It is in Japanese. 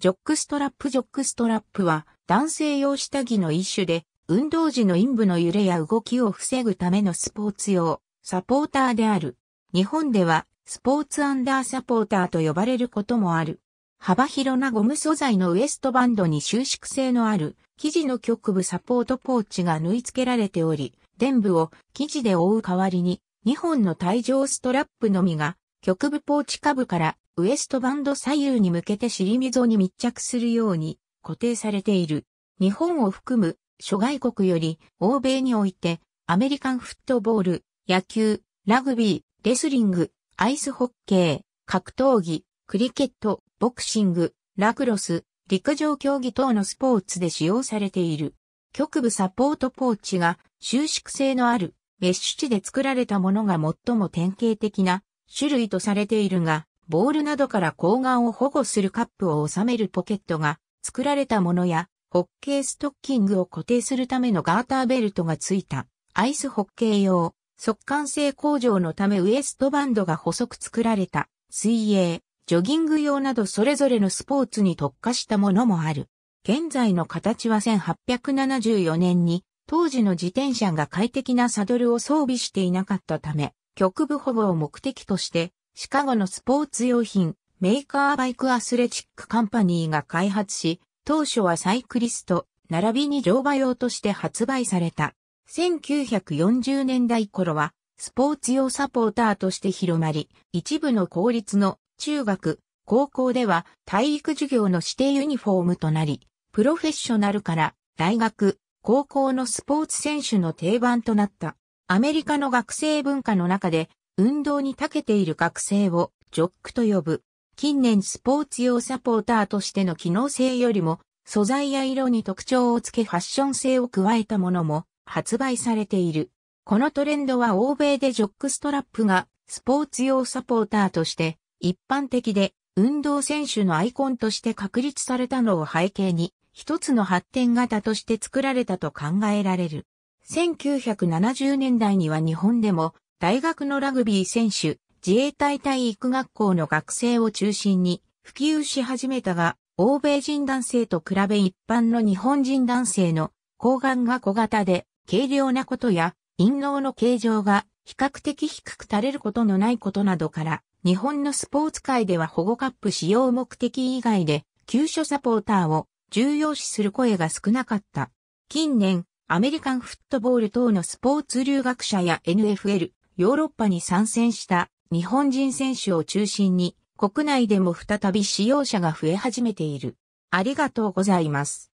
ジョックストラップジョックストラップは男性用下着の一種で、運動時の陰部の揺れや動きを防ぐためのスポーツ用、サポーターである。日本では、スポーツアンダーサポーターと呼ばれることもある。幅広なゴム素材のウエストバンドに収縮性のある、生地の局部サポートポーチが縫い付けられており、臀部を生地で覆う代わりに、2本の帯状ストラップのみが、局部ポーチ下部からウエストバンド左右に向けて尻溝に密着するように固定されている。日本を含む諸外国より欧米においてアメリカンフットボール、野球、ラグビー、レスリング、アイスホッケー、格闘技、クリケット、ボクシング、ラクロス、陸上競技等のスポーツで使用されている。局部サポートポーチが収縮性のあるメッシュ地で作られたものが最も典型的な種類とされているが、ボールなどから睾丸を保護するカップを収めるポケットが作られたものや、ホッケーストッキングを固定するためのガーターベルトがついた、アイスホッケー用、速乾性向上のためウエストバンドが細く作られた、水泳、ジョギング用などそれぞれのスポーツに特化したものもある。現在の形は1874年に、当時の自転車が快適なサドルを装備していなかったため、極部保護を目的としてシカゴのスポーツ用品、メーカーバイクアスレチックカンパニーが開発し、当初はサイクリスト、並びに乗馬用として発売された。1940年代頃は、スポーツ用サポーターとして広まり、一部の公立の中学、高校では体育授業の指定ユニフォームとなり、プロフェッショナルから大学、高校のスポーツ選手の定番となった。アメリカの学生文化の中で運動に長けている学生をジョックと呼ぶ。近年スポーツ用サポーターとしての機能性よりも、素材や色に特徴をつけファッション性を加えたものも発売されている。このトレンドは欧米でジョックストラップがスポーツ用サポーターとして一般的で運動選手のアイコンとして確立されたのを背景に一つの発展型として作られたと考えられる。1970年代には日本でも大学のラグビー選手、自衛隊体育学校の学生を中心に普及し始めたが、欧米人男性と比べ一般の日本人男性の睾丸が小型で軽量なことや陰嚢の形状が比較的低く垂れることのないことなどから、日本のスポーツ界では保護カップ使用目的以外で、急所サポーターを重要視する声が少なかった。近年、アメリカンフットボール等のスポーツ留学者や NFL、ヨーロッパに参戦した日本人選手を中心に国内でも再び使用者が増え始めている。ありがとうございます。